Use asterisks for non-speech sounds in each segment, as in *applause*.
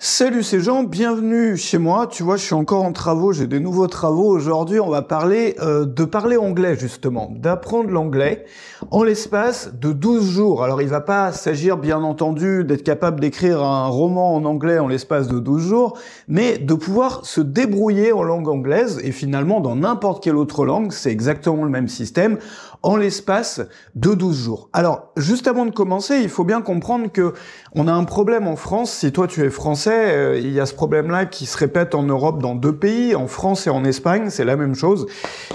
Salut ces gens, bienvenue chez moi. Tu vois, je suis encore en travaux, j'ai des nouveaux travaux. Aujourd'hui, on va parler euh, de parler anglais justement, d'apprendre l'anglais en l'espace de 12 jours. Alors, il va pas s'agir bien entendu d'être capable d'écrire un roman en anglais en l'espace de 12 jours, mais de pouvoir se débrouiller en langue anglaise et finalement dans n'importe quelle autre langue, c'est exactement le même système en l'espace de 12 jours. Alors, juste avant de commencer, il faut bien comprendre que on a un problème en France. Si toi tu es français, euh, il y a ce problème-là qui se répète en Europe dans deux pays, en France et en Espagne, c'est la même chose.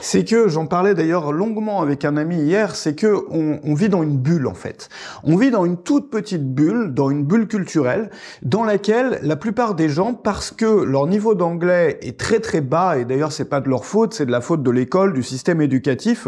C'est que, j'en parlais d'ailleurs longuement avec un ami hier, c'est que on, vit dans une bulle en fait. On vit dans une toute petite bulle, dans une bulle culturelle, dans laquelle la plupart des gens, parce que leur niveau d'anglais est très très bas, et d'ailleurs c'est pas de leur faute, c'est de la faute de l'école, du système éducatif,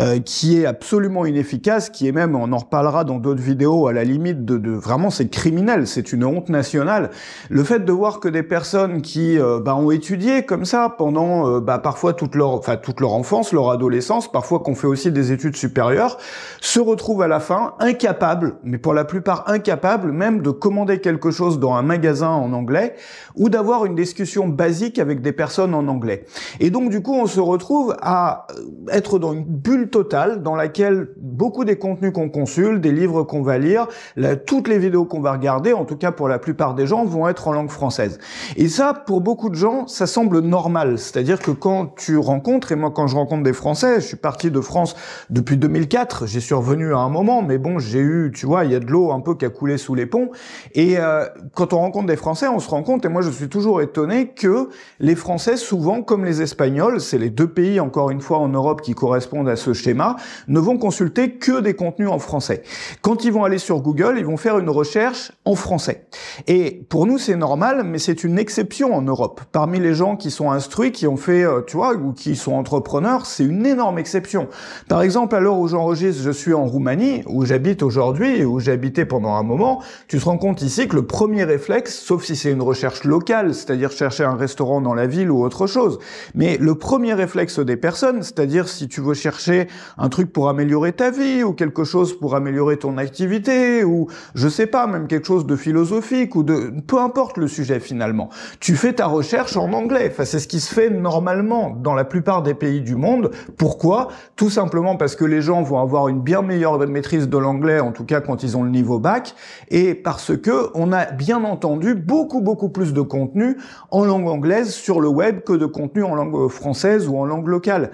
euh, qui qui est absolument inefficace, qui est même, on en reparlera dans d'autres vidéos, à la limite de, vraiment c'est criminel, c'est une honte nationale. Le fait de voir que des personnes qui euh, bah, ont étudié comme ça pendant euh, bah, parfois toute leur, enfin toute leur enfance, leur adolescence, parfois qu'on fait aussi des études supérieures, se retrouvent à la fin incapables, mais pour la plupart incapables même de commander quelque chose dans un magasin en anglais ou d'avoir une discussion basique avec des personnes en anglais. Et donc du coup, on se retrouve à euh, être dans une bulle totale dans laquelle beaucoup des contenus qu'on consulte, des livres qu'on va lire, toutes les vidéos qu'on va regarder, en tout cas pour la plupart des gens, vont être en langue française. Et ça, pour beaucoup de gens, ça semble normal. C'est-à-dire que quand tu rencontres, et moi quand je rencontre des Français, je suis parti de France depuis 2004, j'ai survenu à un moment, mais bon, j'ai eu, tu vois, il y a de l'eau un peu qui a coulé sous les ponts. Et euh, quand on rencontre des Français, on se rend compte, et moi je suis toujours étonné que les Français, souvent comme les Espagnols, c'est les deux pays encore une fois en Europe qui correspondent à ce schéma, ne vont consulter que des contenus en français. Quand ils vont aller sur Google, ils vont faire une recherche en français. Et pour nous, c'est normal, mais c'est une exception en Europe. Parmi les gens qui sont instruits, qui ont fait, euh, tu vois, ou qui sont entrepreneurs, c'est une énorme exception. Par exemple, à l'heure où j'enregistre, je suis en Roumanie, où j'habite aujourd'hui où j'habitais pendant un moment, tu te rends compte ici que le premier réflexe, sauf si c'est une recherche locale, c'est-à-dire chercher un restaurant dans la ville ou autre chose, mais le premier réflexe des personnes, c'est-à-dire si tu veux chercher un truc pour améliorer ta vie ou quelque chose pour améliorer ton activité ou je sais pas, même quelque chose de philosophique ou de peu importe le sujet finalement. Tu fais ta recherche en anglais. Enfin, c'est ce qui se fait normalement dans la plupart des pays du monde. Pourquoi Tout simplement parce que les gens vont avoir une bien meilleure maîtrise de l'anglais en tout cas quand ils ont le niveau bac et parce que on a bien entendu beaucoup beaucoup plus de contenu en langue anglaise sur le web que de contenu en langue française ou en langue locale.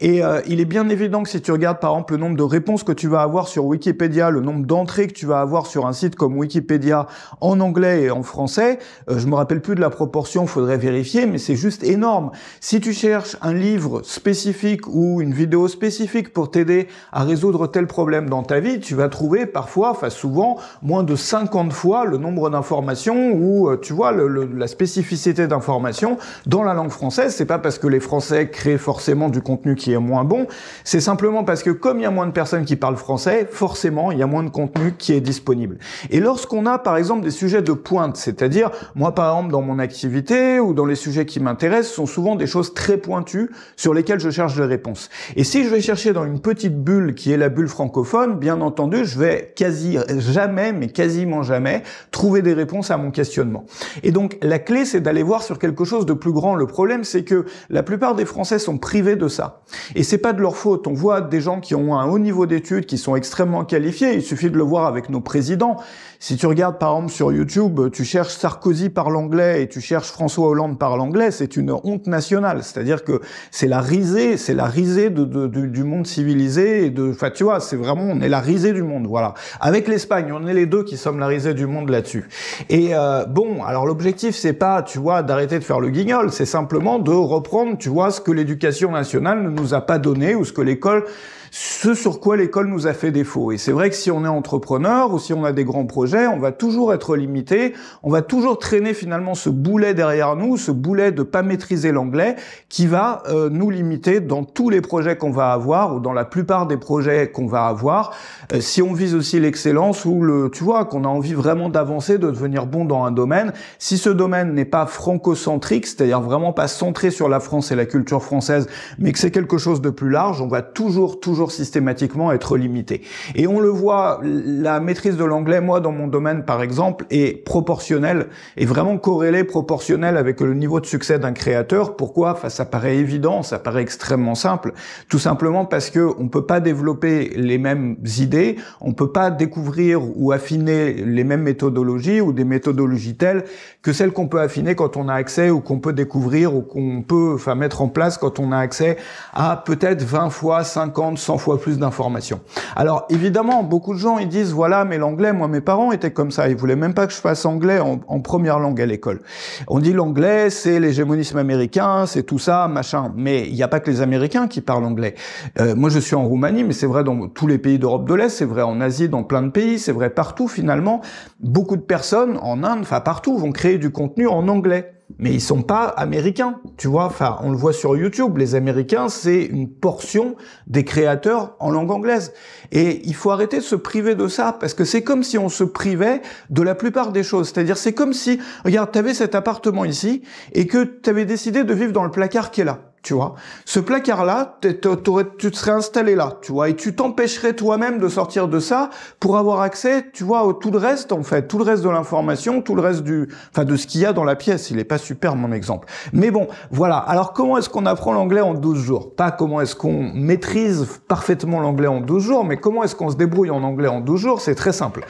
Et euh, il est bien évident que si tu tu regardes par exemple le nombre de réponses que tu vas avoir sur Wikipédia, le nombre d'entrées que tu vas avoir sur un site comme Wikipédia en anglais et en français, euh, je me rappelle plus de la proportion, faudrait vérifier, mais c'est juste énorme. Si tu cherches un livre spécifique ou une vidéo spécifique pour t'aider à résoudre tel problème dans ta vie, tu vas trouver parfois, enfin souvent, moins de 50 fois le nombre d'informations ou, euh, tu vois, la spécificité d'informations dans la langue française. C'est pas parce que les Français créent forcément du contenu qui est moins bon, c'est simplement parce que comme il y a moins de personnes qui parlent français, forcément, il y a moins de contenu qui est disponible. Et lorsqu'on a, par exemple, des sujets de pointe, c'est-à-dire, moi, par exemple, dans mon activité ou dans les sujets qui m'intéressent, sont souvent des choses très pointues sur lesquelles je cherche des réponses. Et si je vais chercher dans une petite bulle qui est la bulle francophone, bien entendu, je vais quasi jamais, mais quasiment jamais, trouver des réponses à mon questionnement. Et donc, la clé, c'est d'aller voir sur quelque chose de plus grand. Le problème, c'est que la plupart des Français sont privés de ça. Et c'est pas de leur faute. On voit des gens qui ont un haut niveau d'études, qui sont extrêmement qualifiés. Il suffit de le voir avec nos présidents. Si tu regardes par exemple sur YouTube, tu cherches Sarkozy par l'anglais et tu cherches François Hollande par l'anglais, c'est une honte nationale. C'est-à-dire que c'est la risée, c'est la risée du monde civilisé et de, enfin tu vois, c'est vraiment on est la risée du monde. Voilà. Avec l'Espagne, on est les deux qui sommes la risée du monde là-dessus. Et euh, bon, alors l'objectif c'est pas, tu vois, d'arrêter de faire le guignol, c'est simplement de reprendre, tu vois, ce que l'éducation nationale ne nous a pas donné ou ce que l'école ce sur quoi l'école nous a fait défaut. Et c'est vrai que si on est entrepreneur ou si on a des grands projets, on va toujours être limité, on va toujours traîner finalement ce boulet derrière nous, ce boulet de pas maîtriser l'anglais qui va euh, nous limiter dans tous les projets qu'on va avoir ou dans la plupart des projets qu'on va avoir. Euh, si on vise aussi l'excellence ou le, tu vois, qu'on a envie vraiment d'avancer, de devenir bon dans un domaine, si ce domaine n'est pas francocentrique cest c'est-à-dire vraiment pas centré sur la France et la culture française, mais que c'est quelque chose de plus large, on va toujours, toujours systématiquement être limité. Et on le voit, la maîtrise de l'anglais, moi, dans mon domaine, par exemple, est proportionnelle, est vraiment corrélée, proportionnelle avec le niveau de succès d'un créateur. Pourquoi enfin, Ça paraît évident, ça paraît extrêmement simple. Tout simplement parce que on peut pas développer les mêmes idées, on peut pas découvrir ou affiner les mêmes méthodologies ou des méthodologies telles que celles qu'on peut affiner quand on a accès ou qu'on peut découvrir ou qu'on peut enfin, mettre en place quand on a accès à peut-être 20 fois 50, fois plus d'informations. Alors évidemment, beaucoup de gens ils disent voilà, mais l'anglais, moi mes parents étaient comme ça, ils voulaient même pas que je fasse anglais en, première langue à l'école. On dit l'anglais, c'est l'hégémonisme américain, c'est tout ça, machin. Mais il n'y a pas que les Américains qui parlent anglais. Euh, moi, je suis en Roumanie, mais c'est vrai dans tous les pays d'Europe de l'Est, c'est vrai en Asie, dans plein de pays, c'est vrai partout finalement. Beaucoup de personnes en Inde, enfin partout, vont créer du contenu en anglais mais ils sont pas américains, tu vois. Enfin, on le voit sur YouTube, les Américains, c'est une portion des créateurs en langue anglaise. Et il faut arrêter de se priver de ça, parce que c'est comme si on se privait de la plupart des choses. C'est-à-dire, c'est comme si, regarde, t'avais cet appartement ici, et que t'avais décidé de vivre dans le placard qui est là tu vois. Ce placard-là, tu te serais installé là, tu vois, et tu t'empêcherais toi-même de sortir de ça pour avoir accès, tu vois, au tout le reste, en fait, tout le reste de l'information, tout le reste du, enfin, de ce qu'il y a dans la pièce. Il n'est pas super, mon exemple. Mais bon, voilà. Alors, comment est-ce qu'on apprend l'anglais en 12 jours? Pas comment est-ce qu'on maîtrise parfaitement l'anglais en 12 jours, mais comment est-ce qu'on se débrouille en anglais en 12 jours? C'est très simple.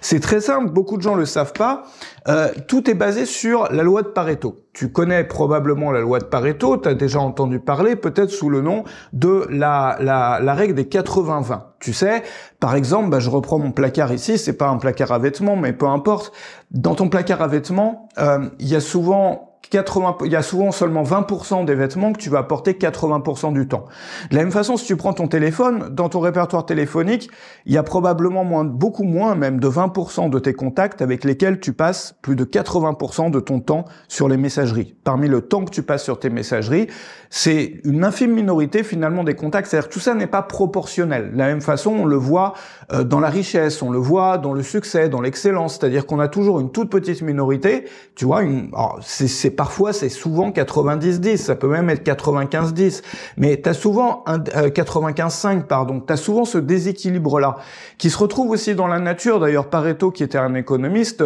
C'est très simple. Beaucoup de gens le savent pas. Euh, tout est basé sur la loi de Pareto. Tu connais probablement la loi de Pareto, tu as déjà entendu parler peut-être sous le nom de la, la, règle des 80-20. Tu sais, par exemple, bah, je reprends mon placard ici, c'est pas un placard à vêtements, mais peu importe. Dans ton placard à vêtements, euh, il y a souvent 80, il y a souvent seulement 20% des vêtements que tu vas porter 80% du temps. De la même façon, si tu prends ton téléphone, dans ton répertoire téléphonique, il y a probablement moins, beaucoup moins même de 20% de tes contacts avec lesquels tu passes plus de 80% de ton temps sur les messageries. Parmi le temps que tu passes sur tes messageries, c'est une infime minorité finalement des contacts. C'est-à-dire tout ça n'est pas proportionnel. De la même façon, on le voit euh, dans la richesse, on le voit dans le succès, dans l'excellence. C'est-à-dire qu'on a toujours une toute petite minorité, tu vois, une, c'est parfois, c'est souvent 90-10, ça peut même être 95-10, mais tu as souvent un 95-5, euh, pardon, tu as souvent ce déséquilibre-là, qui se retrouve aussi dans la nature. D'ailleurs, Pareto, qui était un économiste,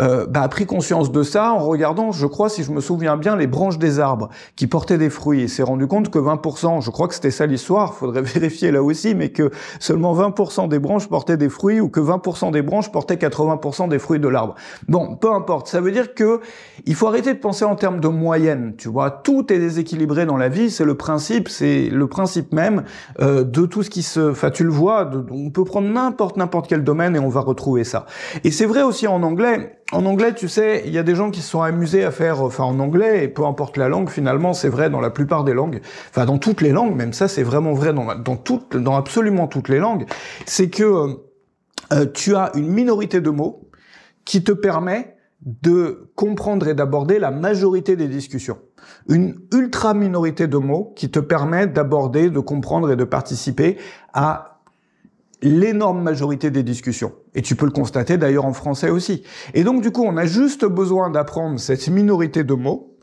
euh, bah, a pris conscience de ça en regardant, je crois, si je me souviens bien, les branches des arbres qui portaient des fruits, Il s'est rendu compte que 20%, je crois que c'était ça l'histoire, *laughs* faudrait vérifier là aussi, mais que seulement 20% des branches portaient des fruits, ou que 20% des branches portaient 80% des fruits de l'arbre. Bon, peu importe, ça veut dire que il faut arrêter de penser en en termes de moyenne, tu vois. Tout est déséquilibré dans la vie, c'est le principe, c'est le principe même euh, de tout ce qui se... Enfin, tu le vois, on peut prendre n'importe n'importe quel domaine et on va retrouver ça. Et c'est vrai aussi en anglais. En anglais, tu sais, il y a des gens qui se sont amusés à faire, enfin en anglais, et peu importe la langue, finalement, c'est vrai dans la plupart des langues, enfin dans toutes les langues, même ça c'est vraiment vrai dans, dans, toutes, dans absolument toutes les langues, c'est que euh, euh, tu as une minorité de mots qui te permet de comprendre et d'aborder la majorité des discussions. Une ultra minorité de mots qui te permet d'aborder, de comprendre et de participer à l'énorme majorité des discussions. Et tu peux le constater d'ailleurs en français aussi. Et donc du coup, on a juste besoin d'apprendre cette minorité de mots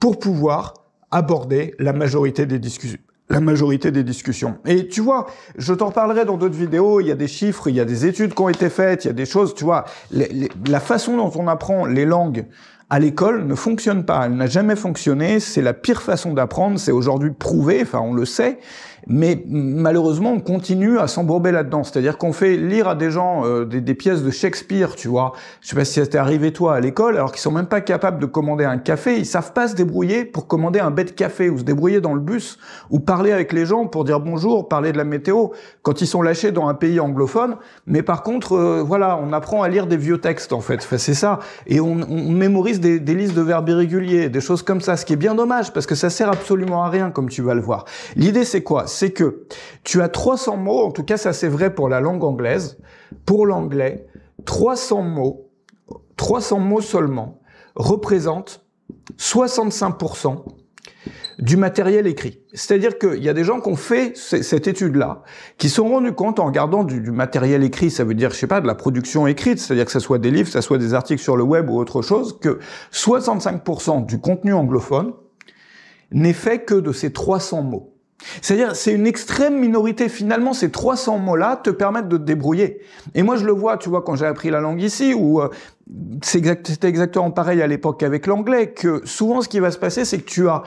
pour pouvoir aborder la majorité des discussions la majorité des discussions. Et tu vois, je t'en parlerai dans d'autres vidéos, il y a des chiffres, il y a des études qui ont été faites, il y a des choses, tu vois, la façon dont on apprend les langues à l'école ne fonctionne pas, elle n'a jamais fonctionné, c'est la pire façon d'apprendre, c'est aujourd'hui prouvé, enfin on le sait, mais malheureusement, on continue à s'embourber là-dedans. C'est-à-dire qu'on fait lire à des gens euh, des, des, pièces de Shakespeare, tu vois. Je sais pas si c'était arrivé toi à l'école, alors qu'ils sont même pas capables de commander un café. Ils savent pas se débrouiller pour commander un bête café ou se débrouiller dans le bus ou parler avec les gens pour dire bonjour, parler de la météo quand ils sont lâchés dans un pays anglophone. Mais par contre, euh, voilà, on apprend à lire des vieux textes en fait. c'est ça. Et on, on mémorise des, des listes de verbes irréguliers, des choses comme ça, ce qui est bien dommage parce que ça sert absolument à rien, comme tu vas le voir. L'idée c'est quoi c'est que tu as 300 mots, en tout cas ça c'est vrai pour la langue anglaise, pour l'anglais, 300 mots, 300 mots seulement, représentent 65% du matériel écrit. C'est-à-dire qu'il y a des gens qui ont fait cette étude-là, qui se sont rendus compte en regardant du, matériel écrit, ça veut dire, je sais pas, de la production écrite, c'est-à-dire que ce soit des livres, ce soit des articles sur le web ou autre chose, que 65% du contenu anglophone n'est fait que de ces 300 mots. C'est-à-dire, c'est une extrême minorité. Finalement, ces 300 mots-là te permettent de te débrouiller. Et moi, je le vois, tu vois, quand j'ai appris la langue ici, où euh, c'est c'était exactement pareil à l'époque avec l'anglais, que souvent, ce qui va se passer, c'est que tu as...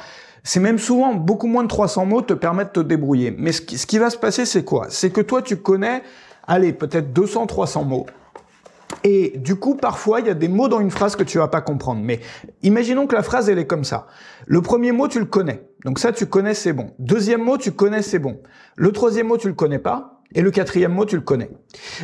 C'est même souvent beaucoup moins de 300 mots te permettent de te débrouiller. Mais ce qui, ce qui va se passer, c'est quoi C'est que toi, tu connais, allez, peut-être 200-300 mots. Et du coup, parfois, il y a des mots dans une phrase que tu vas pas comprendre. Mais imaginons que la phrase, elle est comme ça. Le premier mot, tu le connais. Donc ça, tu connais, c'est bon. Deuxième mot, tu connais, c'est bon. Le troisième mot, tu le connais pas. Et le quatrième mot, tu le connais.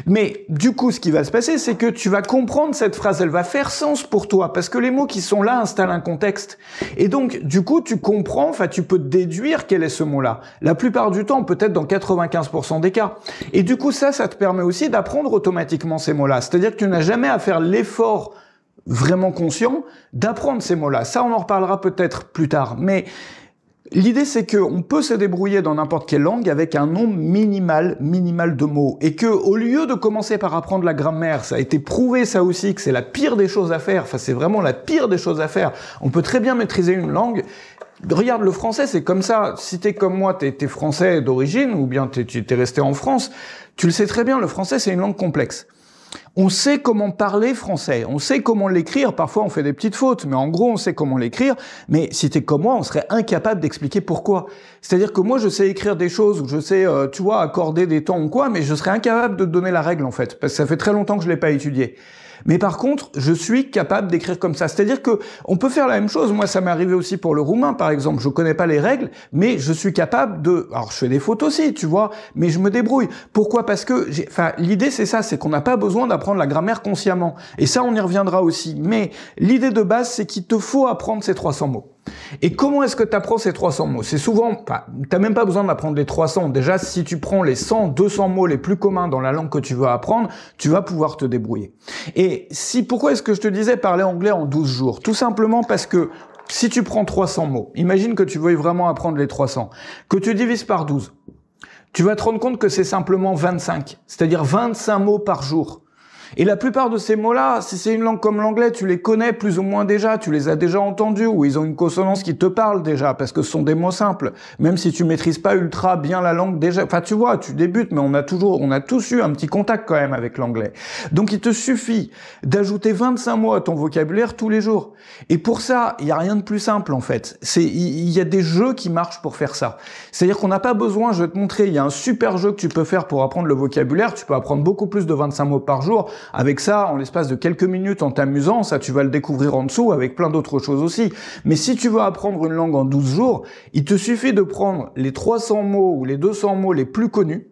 Mais du coup, ce qui va se passer, c'est que tu vas comprendre cette phrase, elle va faire sens pour toi, parce que les mots qui sont là installent un contexte. Et donc, du coup, tu comprends, enfin, tu peux déduire quel est ce mot-là. La plupart du temps, peut-être dans 95% des cas. Et du coup, ça, ça te permet aussi d'apprendre automatiquement ces mots-là. C'est-à-dire que tu n'as jamais à faire l'effort vraiment conscient d'apprendre ces mots-là. Ça, on en reparlera peut-être plus tard. Mais L'idée, c'est qu'on peut se débrouiller dans n'importe quelle langue avec un nombre minimal, minimal de mots. Et que, au lieu de commencer par apprendre la grammaire, ça a été prouvé, ça aussi, que c'est la pire des choses à faire. Enfin, c'est vraiment la pire des choses à faire. On peut très bien maîtriser une langue. Regarde, le français, c'est comme ça. Si t'es comme moi, t'es français d'origine, ou bien t'es resté en France, tu le sais très bien, le français, c'est une langue complexe. On sait comment parler français, on sait comment l'écrire, parfois on fait des petites fautes, mais en gros on sait comment l'écrire, mais si t'es comme moi, on serait incapable d'expliquer pourquoi. C'est-à-dire que moi je sais écrire des choses, ou je sais, euh, tu vois, accorder des temps ou quoi, mais je serais incapable de te donner la règle en fait, parce que ça fait très longtemps que je l'ai pas étudié. Mais par contre, je suis capable d'écrire comme ça. C'est-à-dire que on peut faire la même chose. Moi, ça m'est arrivé aussi pour le roumain, par exemple. Je connais pas les règles, mais je suis capable de. Alors, je fais des fautes aussi, tu vois, mais je me débrouille. Pourquoi Parce que, enfin, l'idée c'est ça, c'est qu'on n'a pas besoin d'apprendre la grammaire consciemment. Et ça, on y reviendra aussi. Mais l'idée de base, c'est qu'il te faut apprendre ces 300 mots. Et comment est-ce que tu apprends ces 300 mots C'est souvent, tu même pas besoin d'apprendre les 300. Déjà, si tu prends les 100, 200 mots les plus communs dans la langue que tu veux apprendre, tu vas pouvoir te débrouiller. Et si, pourquoi est-ce que je te disais parler anglais en 12 jours Tout simplement parce que si tu prends 300 mots, imagine que tu veuilles vraiment apprendre les 300, que tu divises par 12, tu vas te rendre compte que c'est simplement 25, c'est-à-dire 25 mots par jour. Et la plupart de ces mots-là, si c'est une langue comme l'anglais, tu les connais plus ou moins déjà, tu les as déjà entendus, ou ils ont une consonance qui te parle déjà, parce que ce sont des mots simples. Même si tu maîtrises pas ultra bien la langue déjà, enfin tu vois, tu débutes, mais on a toujours, on a tous eu un petit contact quand même avec l'anglais. Donc il te suffit d'ajouter 25 mots à ton vocabulaire tous les jours. Et pour ça, il n'y a rien de plus simple en fait. C'est, il y, y, a des jeux qui marchent pour faire ça. C'est-à-dire qu'on n'a pas besoin, je vais te montrer, il y a un super jeu que tu peux faire pour apprendre le vocabulaire. Tu peux apprendre beaucoup plus de 25 mots par jour avec ça, en l'espace de quelques minutes, en t'amusant, ça tu vas le découvrir en dessous avec plein d'autres choses aussi. Mais si tu veux apprendre une langue en 12 jours, il te suffit de prendre les 300 mots ou les 200 mots les plus connus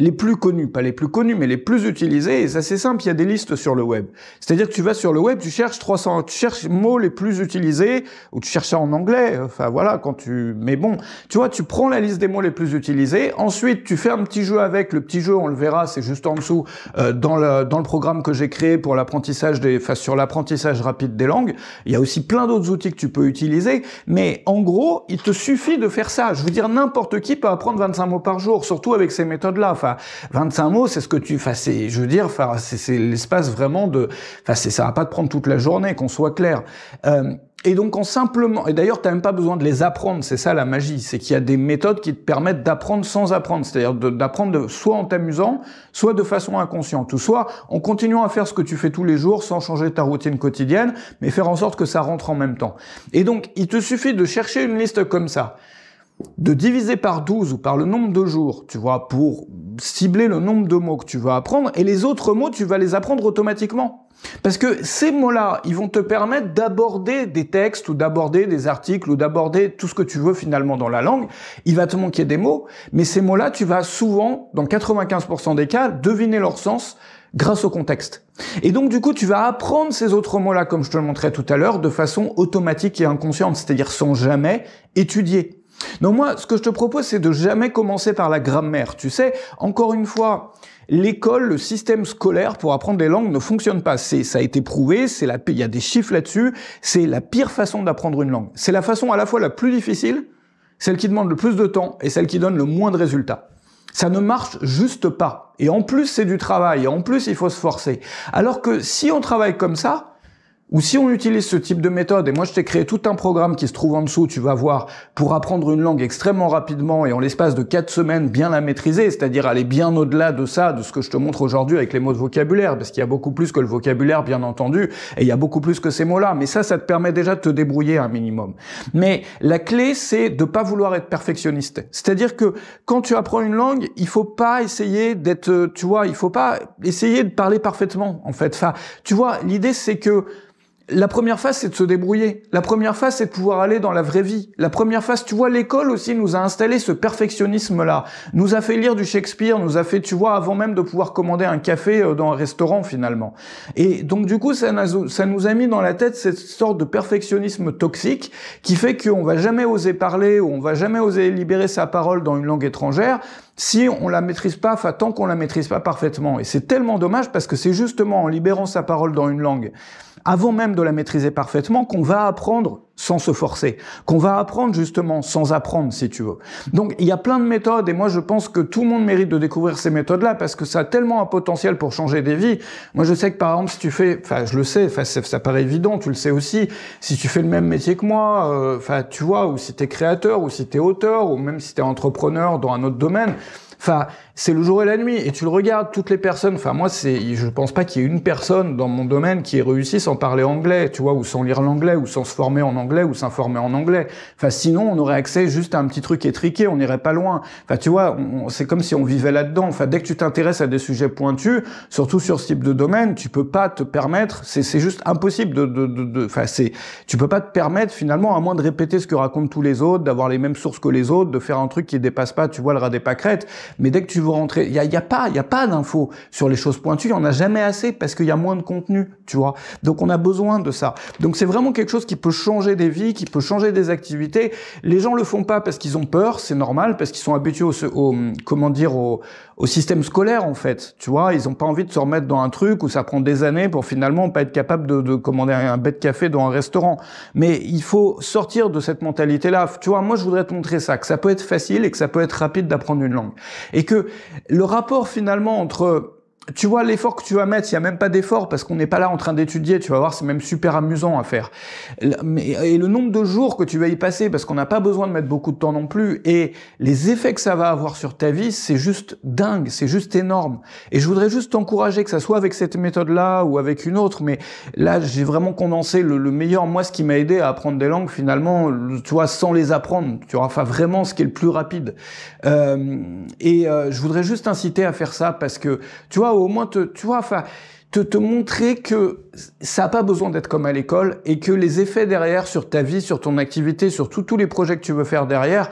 les plus connus, pas les plus connus, mais les plus utilisés, et c'est assez simple, il y a des listes sur le web. C'est-à-dire que tu vas sur le web, tu cherches 300, tu cherches mots les plus utilisés, ou tu cherches ça en anglais, enfin voilà, quand tu, mais bon, tu vois, tu prends la liste des mots les plus utilisés, ensuite tu fais un petit jeu avec, le petit jeu, on le verra, c'est juste en dessous, euh, dans, le, dans le programme que j'ai créé pour l'apprentissage des, enfin, sur l'apprentissage rapide des langues, il y a aussi plein d'autres outils que tu peux utiliser, mais en gros, il te suffit de faire ça. Je veux dire, n'importe qui peut apprendre 25 mots par jour, surtout avec ces méthodes-là. 25 mots, c'est ce que tu... Enfin, c'est, je veux dire, enfin, c'est l'espace vraiment de... Enfin, ça va pas te prendre toute la journée, qu'on soit clair. Euh, et donc, en simplement, et d'ailleurs, t'as même pas besoin de les apprendre. C'est ça la magie, c'est qu'il y a des méthodes qui te permettent d'apprendre sans apprendre, c'est-à-dire d'apprendre soit en t'amusant, soit de façon inconsciente, ou soit en continuant à faire ce que tu fais tous les jours sans changer ta routine quotidienne, mais faire en sorte que ça rentre en même temps. Et donc, il te suffit de chercher une liste comme ça de diviser par 12 ou par le nombre de jours, tu vois, pour cibler le nombre de mots que tu vas apprendre, et les autres mots, tu vas les apprendre automatiquement. Parce que ces mots-là, ils vont te permettre d'aborder des textes ou d'aborder des articles ou d'aborder tout ce que tu veux finalement dans la langue. Il va te manquer des mots, mais ces mots-là, tu vas souvent, dans 95% des cas, deviner leur sens grâce au contexte. Et donc du coup, tu vas apprendre ces autres mots-là, comme je te le montrais tout à l'heure, de façon automatique et inconsciente, c'est-à-dire sans jamais étudier. Donc moi, ce que je te propose, c'est de jamais commencer par la grammaire. Tu sais, encore une fois, l'école, le système scolaire pour apprendre les langues ne fonctionne pas. C'est, ça a été prouvé, c'est la, il y a des chiffres là-dessus. C'est la pire façon d'apprendre une langue. C'est la façon à la fois la plus difficile, celle qui demande le plus de temps et celle qui donne le moins de résultats. Ça ne marche juste pas. Et en plus, c'est du travail. Et en plus, il faut se forcer. Alors que si on travaille comme ça, ou si on utilise ce type de méthode, et moi je t'ai créé tout un programme qui se trouve en dessous, tu vas voir, pour apprendre une langue extrêmement rapidement et en l'espace de 4 semaines bien la maîtriser, c'est-à-dire aller bien au-delà de ça, de ce que je te montre aujourd'hui avec les mots de vocabulaire, parce qu'il y a beaucoup plus que le vocabulaire bien entendu, et il y a beaucoup plus que ces mots-là, mais ça, ça te permet déjà de te débrouiller un minimum. Mais la clé, c'est de pas vouloir être perfectionniste. C'est-à-dire que quand tu apprends une langue, il faut pas essayer d'être, euh, tu vois, il faut pas essayer de parler parfaitement, en fait. Enfin, tu vois, l'idée c'est que la première phase, c'est de se débrouiller. La première phase, c'est de pouvoir aller dans la vraie vie. La première phase, tu vois, l'école aussi nous a installé ce perfectionnisme-là. Nous a fait lire du Shakespeare, nous a fait, tu vois, avant même de pouvoir commander un café euh, dans un restaurant finalement. Et donc du coup, ça, nous a mis dans la tête cette sorte de perfectionnisme toxique qui fait qu'on va jamais oser parler ou on va jamais oser libérer sa parole dans une langue étrangère si on la maîtrise pas, tant qu'on la maîtrise pas parfaitement. Et c'est tellement dommage parce que c'est justement en libérant sa parole dans une langue, avant même de la maîtriser parfaitement, qu'on va apprendre sans se forcer, qu'on va apprendre justement sans apprendre si tu veux. Donc il y a plein de méthodes et moi je pense que tout le monde mérite de découvrir ces méthodes-là parce que ça a tellement un potentiel pour changer des vies. Moi je sais que par exemple si tu fais, enfin je le sais, enfin ça, paraît évident, tu le sais aussi, si tu fais le même métier que moi, euh, enfin tu vois, ou si t'es créateur, ou si t'es auteur, ou même si t'es entrepreneur dans un autre domaine, Enfin, c'est le jour et la nuit. Et tu le regardes, toutes les personnes. Enfin, moi, c'est, je pense pas qu'il y ait une personne dans mon domaine qui ait réussi sans parler anglais, tu vois, ou sans lire l'anglais, ou sans se former en anglais, ou s'informer en anglais. Enfin, sinon, on aurait accès juste à un petit truc étriqué, on n'irait pas loin. Enfin, tu vois, c'est comme si on vivait là-dedans. Enfin, dès que tu t'intéresses à des sujets pointus, surtout sur ce type de domaine, tu peux pas te permettre. C'est juste impossible de, de, de, de enfin, c'est, tu peux pas te permettre finalement, à moins de répéter ce que racontent tous les autres, d'avoir les mêmes sources que les autres, de faire un truc qui dépasse pas, tu vois, le rat des pâquerettes. Mais dès que tu veux rentrer, il n'y a, y a pas, y a pas d'infos sur les choses pointues, il n'y en a jamais assez parce qu'il y a moins de contenu, tu vois. Donc on a besoin de ça. Donc c'est vraiment quelque chose qui peut changer des vies, qui peut changer des activités. Les gens le font pas parce qu'ils ont peur, c'est normal, parce qu'ils sont habitués au, au comment dire, au, système scolaire en fait, tu vois. Ils ont pas envie de se remettre dans un truc où ça prend des années pour finalement pas être capable de, de commander un bête café dans un restaurant. Mais il faut sortir de cette mentalité-là. Tu vois, moi je voudrais te montrer ça, que ça peut être facile et que ça peut être rapide d'apprendre une langue. Et que le rapport finalement entre tu vois l'effort que tu vas mettre, il n'y a même pas d'effort parce qu'on n'est pas là en train d'étudier, tu vas voir, c'est même super amusant à faire. Et le nombre de jours que tu vas y passer, parce qu'on n'a pas besoin de mettre beaucoup de temps non plus, et les effets que ça va avoir sur ta vie, c'est juste dingue, c'est juste énorme. Et je voudrais juste t'encourager, que ça soit avec cette méthode-là ou avec une autre, mais là, j'ai vraiment condensé le, meilleur. Moi, ce qui m'a aidé à apprendre des langues, finalement, tu vois, sans les apprendre, tu vois, enfin vraiment ce qui est le plus rapide. Euh, et euh, je voudrais juste inciter à faire ça parce que, tu vois, au moins tu vois, enfin, te, te montrer que ça n'a pas besoin d'être comme à l'école et que les effets derrière sur ta vie, sur ton activité, sur tout, tous les projets que tu veux faire derrière,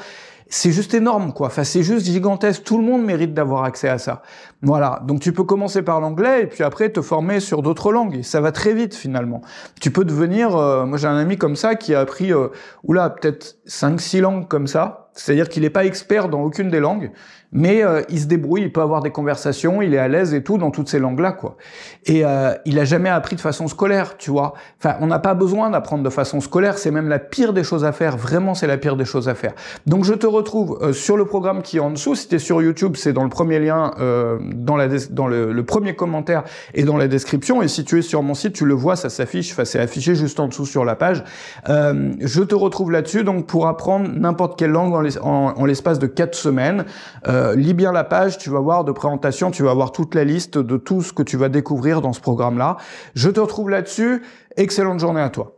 c'est juste énorme, quoi. c'est juste gigantesque. Tout le monde mérite d'avoir accès à ça. Voilà. Donc, tu peux commencer par l'anglais et puis après te former sur d'autres langues. Ça va très vite, finalement. Tu peux devenir, euh, moi, j'ai un ami comme ça qui a appris, ou euh, oula, peut-être 5-6 langues comme ça c'est-à-dire qu'il n'est pas expert dans aucune des langues, mais euh, il se débrouille, il peut avoir des conversations, il est à l'aise et tout dans toutes ces langues-là, quoi. Et euh, il a jamais appris de façon scolaire, tu vois. Enfin, on n'a pas besoin d'apprendre de façon scolaire, c'est même la pire des choses à faire. Vraiment, c'est la pire des choses à faire. Donc, je te retrouve euh, sur le programme qui est en dessous. Si tu sur YouTube, c'est dans le premier lien, dans, dans le, premier commentaire et dans la description. Et si tu es sur mon site, tu le vois, ça s'affiche, enfin, c'est affiché juste en dessous sur la page. je te retrouve là-dessus, donc pour apprendre n'importe quelle langue en l'espace de quatre semaines. Euh, lis bien la page, tu vas voir de présentation, tu vas avoir toute la liste de tout ce que tu vas découvrir dans ce programme-là. Je te retrouve là-dessus. Excellente journée à toi.